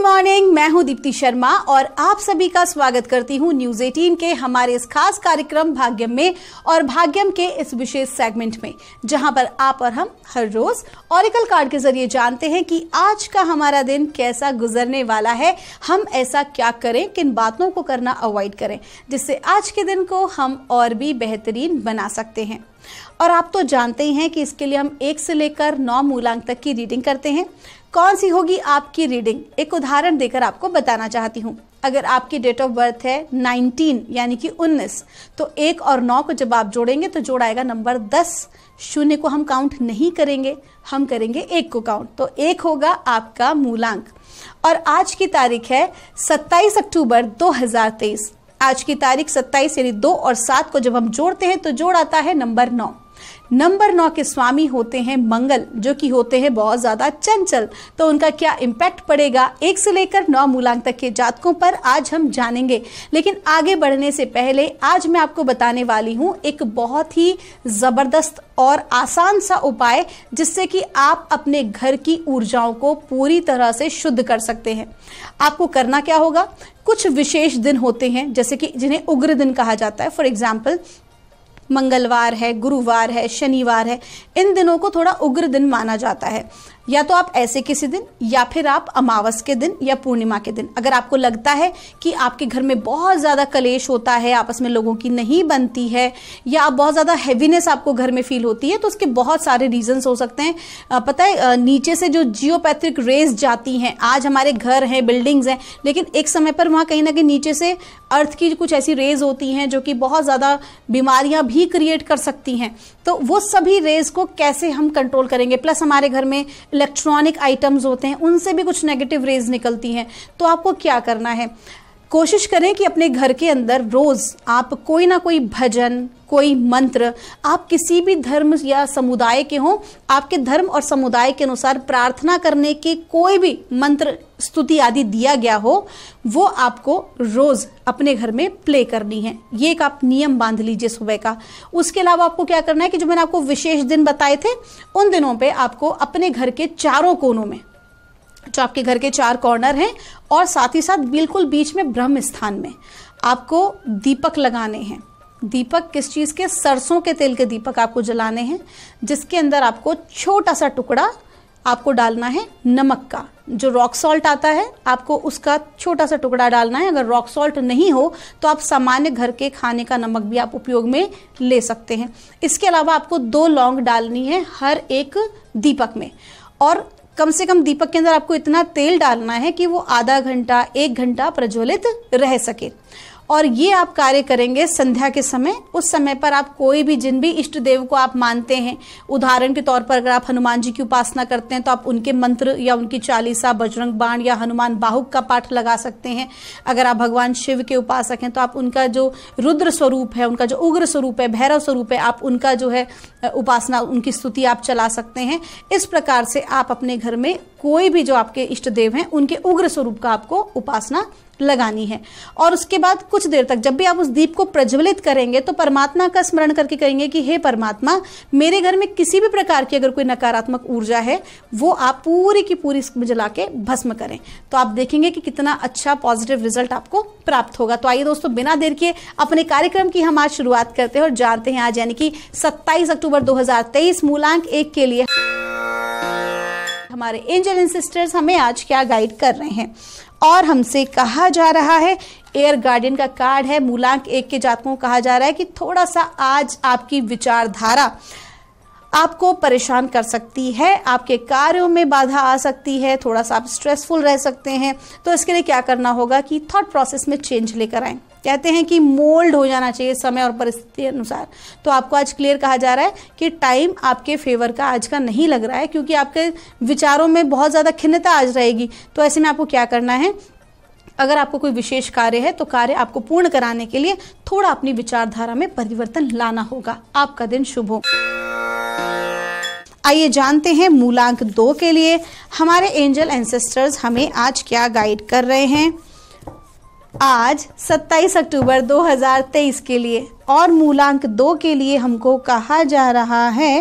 good morning मैं हूं दीप्ति शर्मा और आप सभी का स्वागत करती हूं न्यूज 18 के हमारे इस खास कार्यक्रम भाग्यम में और भाग्यम के इस विशेष सेगमेंट में जहां पर आप और हम हर रोज ऑरिकल कार्ड के जरिए जानते हैं कि आज का हमारा दिन कैसा गुजरने वाला है हम ऐसा क्या करें किन बातों को करना अवॉइड करें जिससे आज के दिन को हम और भी बेहतरीन बना सकते हैं और आप तो जानते ही हैं कि इसके लिए हम एक से लेकर नौ मूलांक तक की रीडिंग करते हैं कौन सी होगी आपकी रीडिंग एक उदाहरण देकर आपको बताना चाहती हूँ अगर आपकी डेट ऑफ बर्थ है 19 यानी कि 19 तो एक और नौ को जब आप जोड़ेंगे तो जोड़ आएगा नंबर 10 शून्य को हम काउंट नहीं करेंगे हम करेंगे एक को काउंट तो एक होगा आपका मूलांक और आज की तारीख है 27 अक्टूबर 2023 आज की तारीख 27 यानी दो और सात को जब हम जोड़ते हैं तो जोड़ आता है नंबर नौ नंबर नौ के स्वामी होते हैं मंगल जो कि होते हैं बहुत ज़्यादा चंचल तो उनका क्या इम्पैक्ट पड़ेगा एक से लेकर नौ मूलांक तक के जातकों पर आज हम जानेंगे लेकिन आगे बढ़ने से पहले आज मैं आपको बताने वाली हूँ एक बहुत ही ज़बरदस्त और आसान सा उपाय जिससे कि आप अपने घर की ऊर्जाओं को पूरी तरह से शुद्ध कर सकते हैं आपको करना क्या होगा कुछ विशेष दिन होते हैं जैसे कि जिन्हें उग्र दिन कहा जाता है फॉर एग्जाम्पल मंगलवार है गुरुवार है शनिवार है इन दिनों को थोड़ा उग्र दिन माना जाता है या तो आप ऐसे किसी दिन या फिर आप अमावस के दिन या पूर्णिमा के दिन अगर आपको लगता है कि आपके घर में बहुत ज़्यादा कलेश होता है आपस में लोगों की नहीं बनती है या आप बहुत ज़्यादा हैवीनेस आपको घर में फील होती है तो उसके बहुत सारे रीजन्स हो सकते हैं पता है नीचे से जो जियोपैथिक रेज जाती हैं आज हमारे घर हैं बिल्डिंग्स हैं लेकिन एक समय पर वहाँ कहीं ना कहीं नीचे से अर्थ की कुछ ऐसी रेज होती हैं जो कि बहुत ज़्यादा बीमारियाँ भी क्रिएट कर सकती हैं तो वो सभी रेज को कैसे हम कंट्रोल करेंगे प्लस हमारे घर में इलेक्ट्रॉनिक आइटम्स होते हैं उनसे भी कुछ नेगेटिव रेज निकलती हैं तो आपको क्या करना है कोशिश करें कि अपने घर के अंदर रोज़ आप कोई ना कोई भजन कोई मंत्र आप किसी भी धर्म या समुदाय के हों आपके धर्म और समुदाय के अनुसार प्रार्थना करने के कोई भी मंत्र स्तुति आदि दिया गया हो वो आपको रोज़ अपने घर में प्ले करनी है ये एक आप नियम बांध लीजिए सुबह का उसके अलावा आपको क्या करना है कि जो मैंने आपको विशेष दिन बताए थे उन दिनों पे आपको अपने घर के चारों कोनों में जो आपके घर के चार कॉर्नर हैं और साथ ही साथ बिल्कुल बीच में ब्रह्म स्थान में आपको दीपक लगाने हैं दीपक किस चीज़ के सरसों के तेल के दीपक आपको जलाने हैं जिसके अंदर आपको छोटा सा टुकड़ा आपको डालना है नमक का जो रॉक सॉल्ट आता है आपको उसका छोटा सा टुकड़ा डालना है अगर रॉक सॉल्ट नहीं हो तो आप सामान्य घर के खाने का नमक भी आप उपयोग में ले सकते हैं इसके अलावा आपको दो लौंग डालनी है हर एक दीपक में और कम से कम दीपक के अंदर आपको इतना तेल डालना है कि वो आधा घंटा एक घंटा प्रज्वलित रह सके और ये आप कार्य करेंगे संध्या के समय उस समय पर आप कोई भी जिन भी इष्ट देव को आप मानते हैं उदाहरण के तौर पर अगर आप हनुमान जी की उपासना करते हैं तो आप उनके मंत्र या उनकी चालीसा बजरंग बाण या हनुमान बाहुक का पाठ लगा सकते हैं अगर आप भगवान शिव के उपासक हैं तो आप उनका जो रुद्र स्वरूप है उनका जो उग्र स्वरूप है भैरव स्वरूप है आप उनका जो है उपासना उनकी स्तुति आप चला सकते हैं इस प्रकार से आप अपने घर में कोई भी जो आपके इष्ट देव हैं उनके उग्र स्वरूप का आपको उपासना लगानी है और उसके बाद कुछ देर तक जब भी आप उस दीप को प्रज्वलित करेंगे तो परमात्मा का स्मरण करके करेंगे कि हे परमात्मा मेरे घर में किसी भी प्रकार की अगर कोई नकारात्मक ऊर्जा है वो आप पूरी की पूरी इसमें जला के भस्म करें तो आप देखेंगे कि कितना अच्छा पॉजिटिव रिजल्ट आपको प्राप्त होगा तो आइए दोस्तों बिना देर के अपने कार्यक्रम की हम आज शुरुआत करते हैं और जानते हैं आज यानी कि सत्ताईस अक्टूबर दो मूलांक एक के लिए हमारे एंजल एंड सिस्टर्स हमें आज क्या गाइड कर रहे हैं और हमसे कहा जा रहा है एयर गार्डियन का कार्ड है मूलांक एक के जातकों को कहा जा रहा है कि थोड़ा सा आज आपकी विचारधारा आपको परेशान कर सकती है आपके कार्यों में बाधा आ सकती है थोड़ा सा आप स्ट्रेसफुल रह सकते हैं तो इसके लिए क्या करना होगा कि थॉट प्रोसेस में चेंज लेकर आएँ कहते हैं कि मोल्ड हो जाना चाहिए समय और परिस्थिति अनुसार तो आपको आज क्लियर कहा जा रहा है कि टाइम आपके फेवर का आज का नहीं लग रहा है क्योंकि आपके विचारों में बहुत ज़्यादा खिन्नता आज रहेगी तो ऐसे में आपको क्या करना है अगर आपको कोई विशेष कार्य है तो कार्य आपको पूर्ण कराने के लिए थोड़ा अपनी विचारधारा में परिवर्तन लाना होगा आपका दिन शुभ हो आइए जानते हैं मूलांक दो के लिए हमारे एंजल एंसेस्टर्स हमें आज क्या गाइड कर रहे हैं आज 27 अक्टूबर 2023 के लिए और मूलांक दो के लिए हमको कहा जा रहा है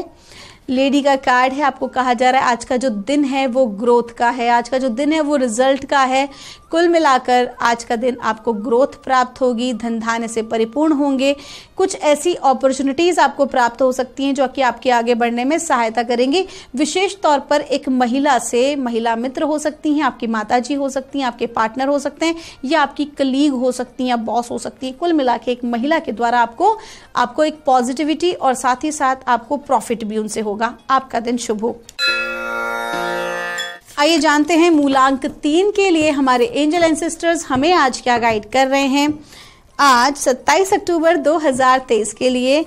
लेडी का कार्ड है आपको कहा जा रहा है आज का जो दिन है वो ग्रोथ का है आज का जो दिन है वो रिजल्ट का है कुल मिलाकर आज का दिन आपको ग्रोथ प्राप्त होगी धन धान्य से परिपूर्ण होंगे कुछ ऐसी अपॉर्चुनिटीज़ आपको प्राप्त हो सकती हैं जो कि आपके आगे बढ़ने में सहायता करेंगी विशेष तौर पर एक महिला से महिला मित्र हो सकती हैं आपकी माता जी हो सकती हैं आपके पार्टनर हो सकते हैं या आपकी कलीग हो सकती हैं या बॉस हो सकती हैं कुल मिला एक महिला के द्वारा आपको आपको एक पॉजिटिविटी और साथ ही साथ आपको प्रॉफिट भी उनसे होगा होगा आपका दिन शुभ हो आइए जानते हैं मूलांक तीन के लिए हमारे एंजल एंसेस्टर्स हमें आज क्या गाइड कर रहे हैं आज 27 अक्टूबर 2023 के लिए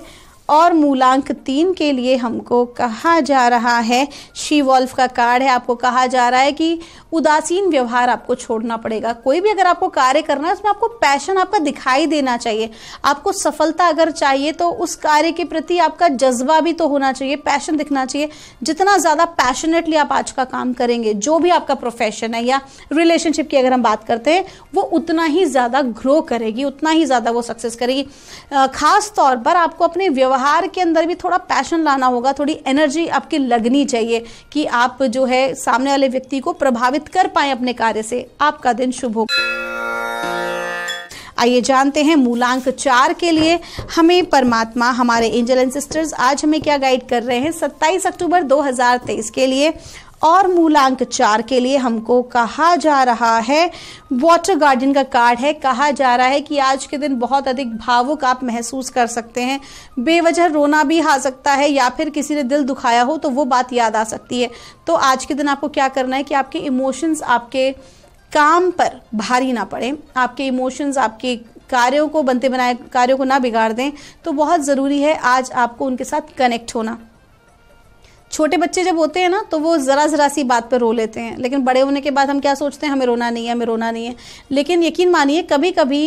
और मूलांक तीन के लिए हमको कहा जा रहा है शी वॉल्फ का कार्ड है आपको कहा जा रहा है कि उदासीन व्यवहार आपको छोड़ना पड़ेगा कोई भी अगर आपको कार्य करना है उसमें आपको पैशन आपका दिखाई देना चाहिए आपको सफलता अगर चाहिए तो उस कार्य के प्रति आपका जज्बा भी तो होना चाहिए पैशन दिखना चाहिए जितना ज़्यादा पैशनेटली आप आज का काम करेंगे जो भी आपका प्रोफेशन है या रिलेशनशिप की अगर हम बात करते हैं वो उतना ही ज़्यादा ग्रो करेगी उतना ही ज़्यादा वो सक्सेस करेगी खास तौर पर आपको अपने व्यवहार व्यवहार के अंदर भी थोड़ा पैशन लाना होगा थोड़ी एनर्जी आपकी लगनी चाहिए कि आप जो है सामने वाले व्यक्ति को प्रभावित कर पाए अपने कार्य से आपका दिन शुभ हो आइए जानते हैं मूलांक चार के लिए हमें परमात्मा हमारे एंजल एंड सिस्टर्स आज हमें क्या गाइड कर रहे हैं 27 अक्टूबर 2023 के लिए और मूलांक चार के लिए हमको कहा जा रहा है वाटर गार्डन का कार्ड है कहा जा रहा है कि आज के दिन बहुत अधिक भावुक आप महसूस कर सकते हैं बेवजह रोना भी आ सकता है या फिर किसी ने दिल दुखाया हो तो वो बात याद आ सकती है तो आज के दिन आपको क्या करना है कि आपके इमोशंस आपके काम पर भारी ना पड़े आपके इमोशंस आपके कार्यों को बनते बनाए कार्यों को ना बिगाड़ दें तो बहुत ज़रूरी है आज आपको उनके साथ कनेक्ट होना छोटे बच्चे जब होते हैं ना तो वो ज़रा ज़रा सी बात पर रो लेते हैं लेकिन बड़े होने के बाद हम क्या सोचते हैं हमें रोना नहीं है हमें रोना नहीं है लेकिन यकीन मानिए कभी कभी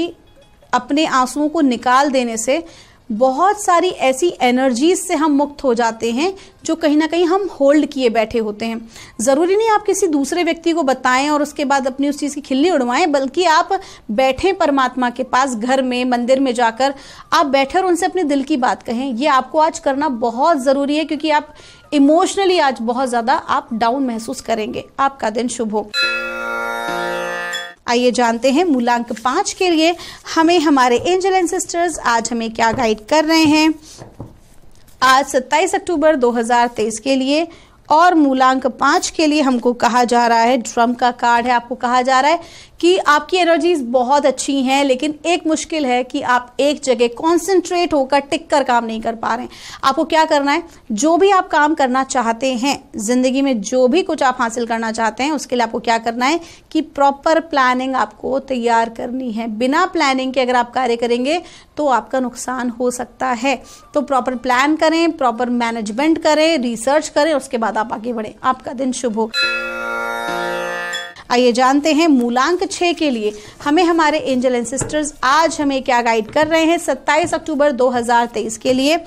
अपने आंसुओं को निकाल देने से बहुत सारी ऐसी एनर्जीज से हम मुक्त हो जाते हैं जो कहीं ना कहीं हम होल्ड किए बैठे होते हैं ज़रूरी नहीं आप किसी दूसरे व्यक्ति को बताएं और उसके बाद अपनी उस चीज़ की खिल्ली उड़वाएं बल्कि आप बैठें परमात्मा के पास घर में मंदिर में जाकर आप बैठे और उनसे अपने दिल की बात कहें ये आपको आज करना बहुत ज़रूरी है क्योंकि आप इमोशनली आज बहुत ज़्यादा आप डाउन महसूस करेंगे आपका दिन शुभ हो आइए जानते हैं मूलांक पांच के लिए हमें हमारे एंजल एंड सिस्टर्स आज हमें क्या गाइड कर रहे हैं आज 27 अक्टूबर 2023 के लिए और मूलांक पांच के लिए हमको कहा जा रहा है ड्रम का कार्ड है आपको कहा जा रहा है कि आपकी एनर्जीज बहुत अच्छी हैं लेकिन एक मुश्किल है कि आप एक जगह कॉन्सेंट्रेट होकर टिक कर काम नहीं कर पा रहे हैं आपको क्या करना है जो भी आप काम करना चाहते हैं ज़िंदगी में जो भी कुछ आप हासिल करना चाहते हैं उसके लिए आपको क्या करना है कि प्रॉपर प्लानिंग आपको तैयार करनी है बिना प्लानिंग के अगर आप कार्य करेंगे तो आपका नुकसान हो सकता है तो प्रॉपर प्लान करें प्रॉपर मैनेजमेंट करें रिसर्च करें उसके बाद आप आगे बढ़ें आपका दिन शुभ हो आइए जानते हैं मूलांक छः के लिए हमें हमारे एंजल एंड सिस्टर्स आज हमें क्या गाइड कर रहे हैं 27 अक्टूबर 2023 के लिए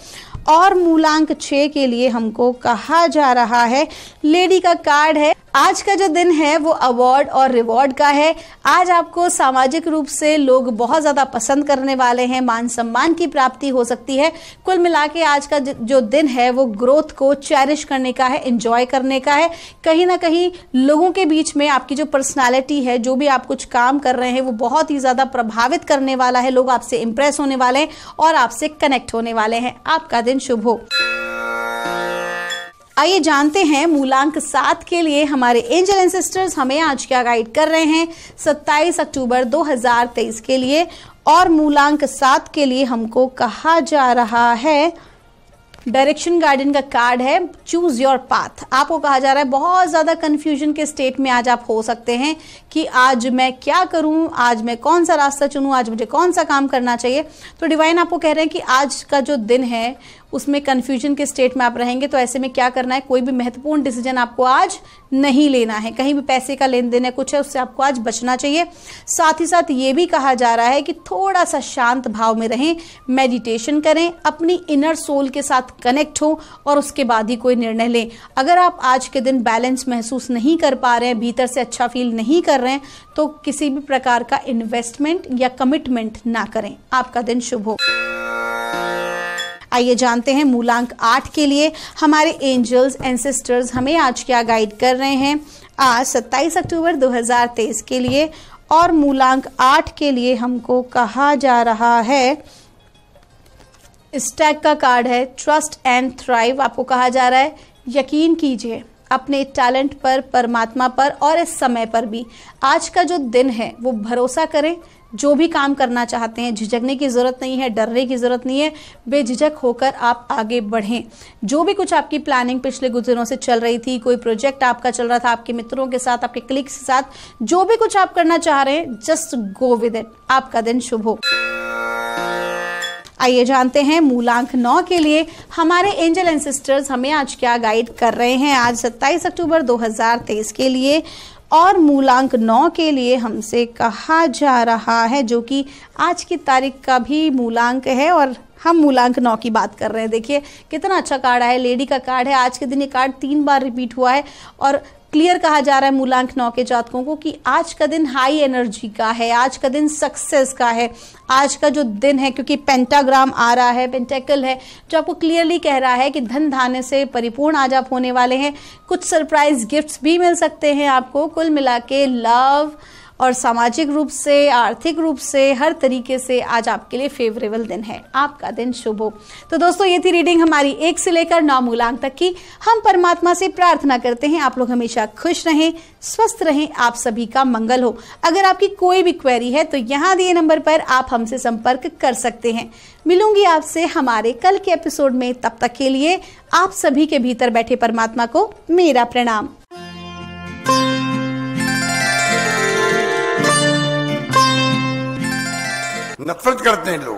और मूलांक छः के लिए हमको कहा जा रहा है लेडी का कार्ड है आज का जो दिन है वो अवार्ड और रिवॉर्ड का है आज आपको सामाजिक रूप से लोग बहुत ज़्यादा पसंद करने वाले हैं मान सम्मान की प्राप्ति हो सकती है कुल मिला के आज का जो दिन है वो ग्रोथ को चैरिश करने का है इन्जॉय करने का है कहीं ना कहीं लोगों के बीच में आपकी जो पर्सनैलिटी है जो भी आप कुछ काम कर रहे हैं वो बहुत ही ज़्यादा प्रभावित करने वाला है लोग आपसे इम्प्रेस होने वाले हैं और आपसे कनेक्ट होने वाले हैं आपका दिन शुभ हो आइए जानते हैं मूलांक सात के लिए हमारे एंजल एंड सिस्टर्स हमें आज क्या गाइड कर रहे हैं 27 अक्टूबर 2023 के लिए और मूलांक सात के लिए हमको कहा जा रहा है डायरेक्शन गार्डन का कार्ड है चूज योर पाथ आपको कहा जा रहा है बहुत ज़्यादा कन्फ्यूजन के स्टेट में आज आप हो सकते हैं कि आज मैं क्या करूं आज मैं कौन सा रास्ता चुनूं आज मुझे कौन सा काम करना चाहिए तो डिवाइन आपको कह रहे हैं कि आज का जो दिन है उसमें कन्फ्यूजन के स्टेट में आप रहेंगे तो ऐसे में क्या करना है कोई भी महत्वपूर्ण डिसीजन आपको आज नहीं लेना है कहीं भी पैसे का लेन देन है कुछ है उससे आपको आज बचना चाहिए साथ ही साथ ये भी कहा जा रहा है कि थोड़ा सा शांत भाव में रहें मेडिटेशन करें अपनी इनर सोल के साथ कनेक्ट हो और उसके बाद ही कोई निर्णय लें अगर आप आज के दिन बैलेंस महसूस नहीं कर पा रहे हैं भीतर से अच्छा फील नहीं कर रहे हैं तो किसी भी प्रकार का इन्वेस्टमेंट या कमिटमेंट ना करें आपका दिन शुभ हो आइए जानते हैं मूलांक आठ के लिए हमारे एंजल्स एंसेस्टर्स हमें आज क्या गाइड कर रहे हैं आज 27 अक्टूबर 2023 के लिए और मूलांक आठ के लिए हमको कहा जा रहा है स्टैक का कार्ड है ट्रस्ट एंड थ्राइव आपको कहा जा रहा है यकीन कीजिए अपने टैलेंट पर परमात्मा पर और इस समय पर भी आज का जो दिन है वो भरोसा करें जो भी काम करना चाहते हैं झिझकने की ज़रूरत नहीं है डरने की ज़रूरत नहीं है बेझिझक होकर आप आगे बढ़ें जो भी कुछ आपकी प्लानिंग पिछले कुछ दिनों से चल रही थी कोई प्रोजेक्ट आपका चल रहा था आपके मित्रों के साथ आपके क्लिक के साथ जो भी कुछ आप करना चाह रहे हैं जस्ट गो विद इट आपका दिन शुभ हो आइए जानते हैं मूलांक नौ के लिए हमारे एंजल एंड सिस्टर्स हमें आज क्या गाइड कर रहे हैं आज 27 अक्टूबर 2023 के लिए और मूलांक नौ के लिए हमसे कहा जा रहा है जो कि आज की तारीख का भी मूलांक है और हम मूलांक नौ की बात कर रहे हैं देखिए कितना अच्छा कार्ड आया लेडी का कार्ड है आज के दिन ये कार्ड तीन बार रिपीट हुआ है और क्लियर कहा जा रहा है मूलांक नौ के जातकों को कि आज का दिन हाई एनर्जी का है आज का दिन सक्सेस का है आज का जो दिन है क्योंकि पेंटाग्राम आ रहा है पेंटेकल है जो आपको क्लियरली कह रहा है कि धन धाने से परिपूर्ण आज आप होने वाले हैं कुछ सरप्राइज गिफ्ट्स भी मिल सकते हैं आपको कुल मिला के लव और सामाजिक रूप से आर्थिक रूप से हर तरीके से आज आपके लिए फेवरेबल दिन है आपका दिन शुभ हो तो दोस्तों ये थी रीडिंग हमारी एक से लेकर नौ मूलांक तक की हम परमात्मा से प्रार्थना करते हैं आप लोग हमेशा खुश रहें स्वस्थ रहें आप सभी का मंगल हो अगर आपकी कोई भी क्वेरी है तो यहाँ दिए नंबर पर आप हमसे संपर्क कर सकते हैं मिलूंगी आपसे हमारे कल के एपिसोड में तब तक के लिए आप सभी के भीतर बैठे परमात्मा को मेरा प्रणाम नक्षत्र करते हैं लोग